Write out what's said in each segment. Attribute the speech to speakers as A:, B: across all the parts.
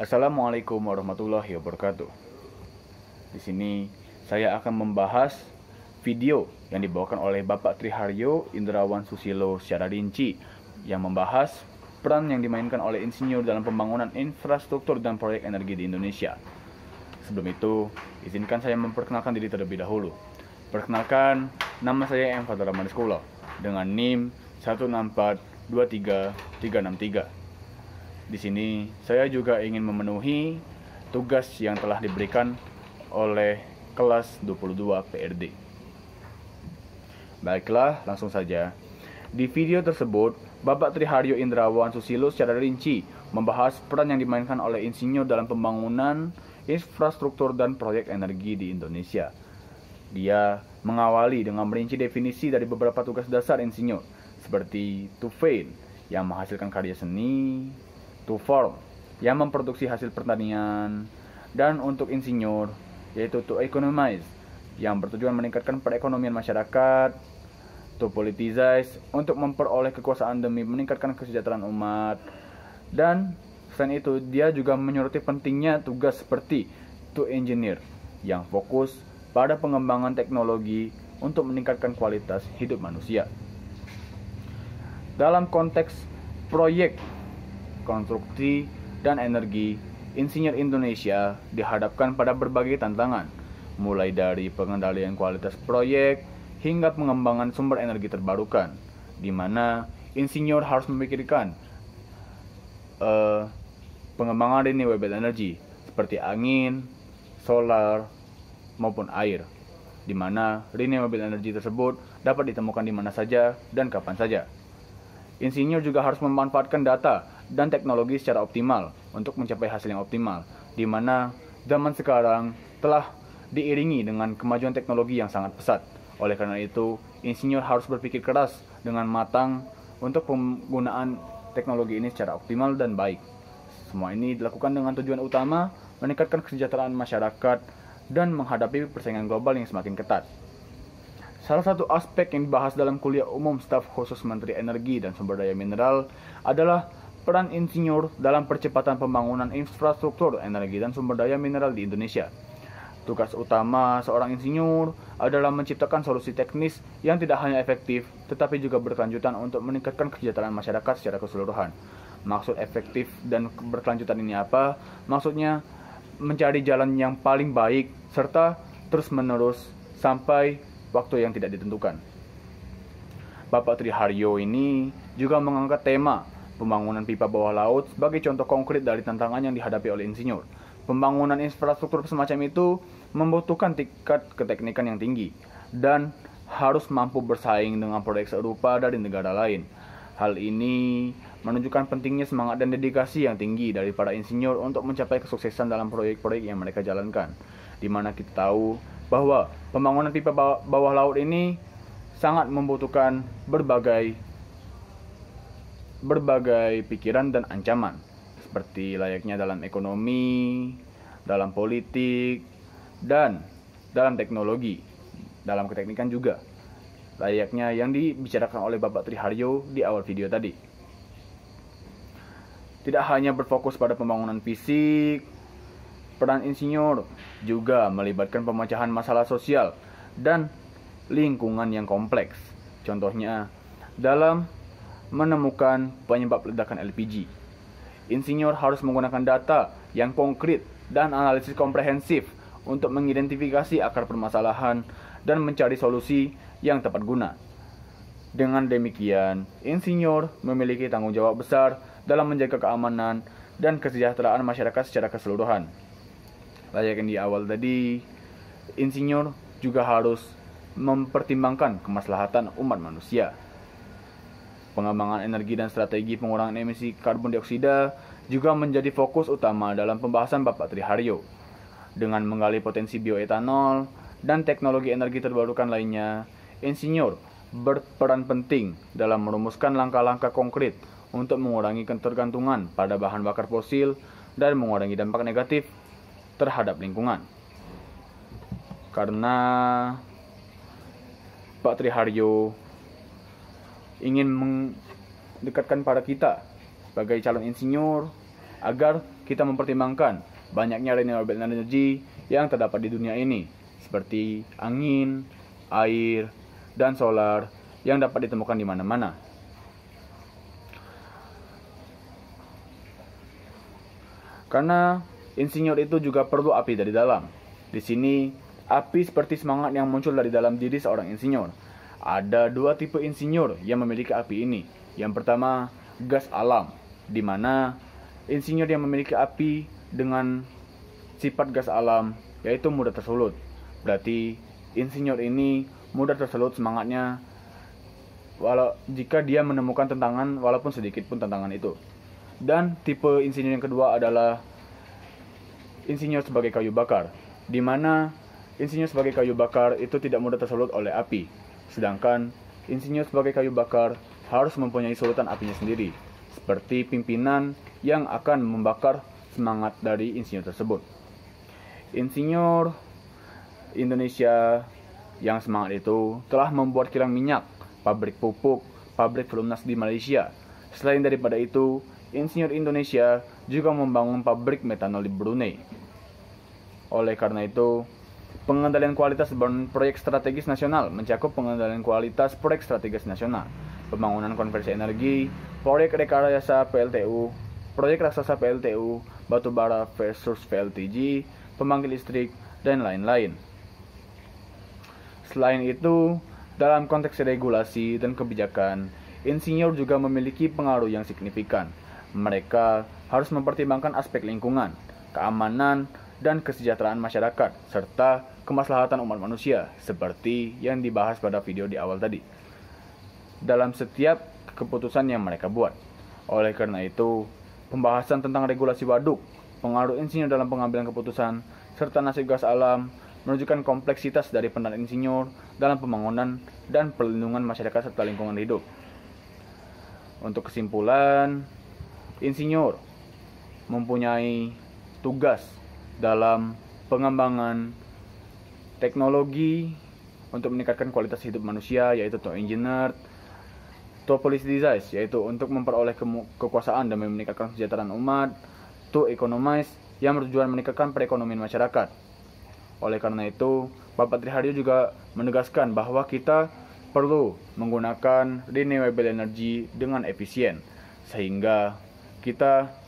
A: Assalamualaikum warahmatullahi wabarakatuh. Di sini saya akan membahas video yang dibawakan oleh Bapak Triharyo Indrawan Susilo secara rinci yang membahas peran yang dimainkan oleh insinyur dalam pembangunan infrastruktur dan proyek energi di Indonesia. Sebelum itu, izinkan saya memperkenalkan diri terlebih dahulu. Perkenalkan, nama saya M. Fadar dengan NIM 164 23363. Di sini saya juga ingin memenuhi tugas yang telah diberikan oleh kelas 22 PRD. Baiklah, langsung saja. Di video tersebut, Bapak Triharyo Indrawan Susilo secara rinci membahas peran yang dimainkan oleh insinyur dalam pembangunan infrastruktur dan proyek energi di Indonesia. Dia mengawali dengan merinci definisi dari beberapa tugas dasar insinyur, seperti to fail, yang menghasilkan karya seni, yaitu farm yang memproduksi hasil pertanian dan untuk insinyur yaitu to economize yang bertujuan meningkatkan perekonomian masyarakat to politicize untuk memperoleh kekuasaan demi meningkatkan kesejahteraan umat dan selain itu dia juga menyoroti pentingnya tugas seperti to engineer yang fokus pada pengembangan teknologi untuk meningkatkan kualitas hidup manusia. Dalam konteks proyek konstruksi, dan energi, insinyur Indonesia dihadapkan pada berbagai tantangan, mulai dari pengendalian kualitas proyek hingga pengembangan sumber energi terbarukan, di mana insinyur harus memikirkan uh, pengembangan renewable energy seperti angin, solar, maupun air, di mana renewable energy tersebut dapat ditemukan di mana saja dan kapan saja. Insinyur juga harus memanfaatkan data dan teknologi secara optimal untuk mencapai hasil yang optimal, di mana zaman sekarang telah diiringi dengan kemajuan teknologi yang sangat pesat. Oleh karena itu, insinyur harus berpikir keras dengan matang untuk penggunaan teknologi ini secara optimal dan baik. Semua ini dilakukan dengan tujuan utama meningkatkan kesejahteraan masyarakat dan menghadapi persaingan global yang semakin ketat. Salah satu aspek yang dibahas dalam kuliah umum staf khusus Menteri Energi dan Sumber Daya Mineral adalah peran insinyur dalam percepatan pembangunan infrastruktur energi dan sumber daya mineral di Indonesia. Tugas utama seorang insinyur adalah menciptakan solusi teknis yang tidak hanya efektif, tetapi juga berkelanjutan untuk meningkatkan kesejahteraan masyarakat secara keseluruhan. Maksud efektif dan berkelanjutan ini apa? Maksudnya mencari jalan yang paling baik serta terus-menerus sampai waktu yang tidak ditentukan. Bapak Tri Haryo ini juga mengangkat tema pembangunan pipa bawah laut sebagai contoh konkret dari tantangan yang dihadapi oleh insinyur. Pembangunan infrastruktur semacam itu membutuhkan tingkat keteknikan yang tinggi dan harus mampu bersaing dengan proyek serupa dari negara lain. Hal ini menunjukkan pentingnya semangat dan dedikasi yang tinggi dari para insinyur untuk mencapai kesuksesan dalam proyek-proyek yang mereka jalankan. Di mana kita tahu bahwa pembangunan pipa bawah, laut ini sangat membutuhkan berbagai berbagai pikiran dan ancaman seperti layaknya dalam ekonomi, dalam politik, dan dalam teknologi, dalam keteknikan juga. Layaknya yang dibicarakan oleh Bapak Triharyo di awal video tadi. Tidak hanya berfokus pada pembangunan fisik, Peran insinyur juga melibatkan pemecahan masalah sosial dan lingkungan yang kompleks. Contohnya, dalam menemukan penyebab ledakan LPG, insinyur harus menggunakan data yang konkret dan analisis komprehensif untuk mengidentifikasi akar permasalahan dan mencari solusi yang tepat guna. Dengan demikian, insinyur memiliki tanggung jawab besar dalam menjaga keamanan dan kesejahteraan masyarakat secara keseluruhan layak di awal tadi insinyur juga harus mempertimbangkan kemaslahatan umat manusia pengembangan energi dan strategi pengurangan emisi karbon dioksida juga menjadi fokus utama dalam pembahasan Bapak Triharyo. Dengan menggali potensi bioetanol dan teknologi energi terbarukan lainnya, insinyur berperan penting dalam merumuskan langkah-langkah konkret untuk mengurangi ketergantungan pada bahan bakar fosil dan mengurangi dampak negatif terhadap lingkungan. Karena Pak Triharjo ingin mendekatkan pada kita sebagai calon insinyur agar kita mempertimbangkan banyaknya renewable energy yang terdapat di dunia ini seperti angin, air, dan solar yang dapat ditemukan di mana-mana. Karena Insinyur itu juga perlu api dari dalam. Di sini, api seperti semangat yang muncul dari dalam diri seorang insinyur. Ada dua tipe insinyur yang memiliki api ini. Yang pertama, gas alam, di mana insinyur yang memiliki api dengan sifat gas alam yaitu mudah tersulut. Berarti insinyur ini mudah tersulut semangatnya walau jika dia menemukan tantangan walaupun sedikit pun tantangan itu. Dan tipe insinyur yang kedua adalah insinyur sebagai kayu bakar, di mana insinyur sebagai kayu bakar itu tidak mudah tersulut oleh api, sedangkan insinyur sebagai kayu bakar harus mempunyai sulutan apinya sendiri, seperti pimpinan yang akan membakar semangat dari insinyur tersebut. Insinyur Indonesia yang semangat itu telah membuat kilang minyak, pabrik pupuk, pabrik volumnas di Malaysia. Selain daripada itu, insinyur Indonesia juga membangun pabrik metanol di Brunei. Oleh karena itu, pengendalian kualitas dan proyek strategis nasional mencakup pengendalian kualitas proyek strategis nasional, pembangunan konversi energi, proyek rekayasa PLTU, proyek raksasa PLTU, batu bara versus PLTG, pembangkit listrik, dan lain-lain. Selain itu, dalam konteks regulasi dan kebijakan, insinyur juga memiliki pengaruh yang signifikan. Mereka harus mempertimbangkan aspek lingkungan, keamanan, dan kesejahteraan masyarakat, serta kemaslahatan umat manusia, seperti yang dibahas pada video di awal tadi. Dalam setiap keputusan yang mereka buat. Oleh karena itu, pembahasan tentang regulasi waduk, pengaruh insinyur dalam pengambilan keputusan, serta nasib gas alam menunjukkan kompleksitas dari peran insinyur dalam pembangunan dan perlindungan masyarakat serta lingkungan hidup. Untuk kesimpulan, insinyur mempunyai tugas dalam pengembangan teknologi untuk meningkatkan kualitas hidup manusia yaitu to engineer to police design yaitu untuk memperoleh ke kekuasaan dan meningkatkan kesejahteraan umat to economize yang bertujuan meningkatkan perekonomian masyarakat oleh karena itu Bapak Triharyo juga menegaskan bahwa kita perlu menggunakan renewable energy dengan efisien sehingga kita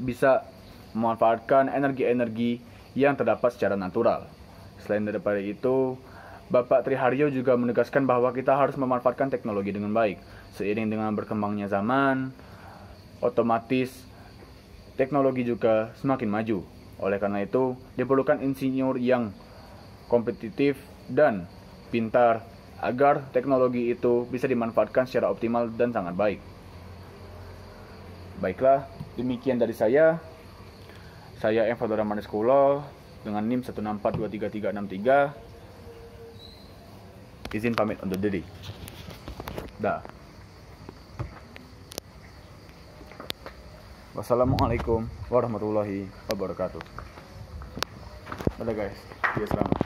A: bisa memanfaatkan energi-energi yang terdapat secara natural. Selain daripada itu, Bapak Triharyo juga menegaskan bahwa kita harus memanfaatkan teknologi dengan baik. Seiring dengan berkembangnya zaman, otomatis teknologi juga semakin maju. Oleh karena itu, diperlukan insinyur yang kompetitif dan pintar agar teknologi itu bisa dimanfaatkan secara optimal dan sangat baik. Baiklah, demikian dari saya. Saya Evado Ramanes Kulo dengan NIM 1642363. Izin pamit untuk diri. Dah. Wassalamualaikum warahmatullahi wabarakatuh. Ada guys, dia selamat.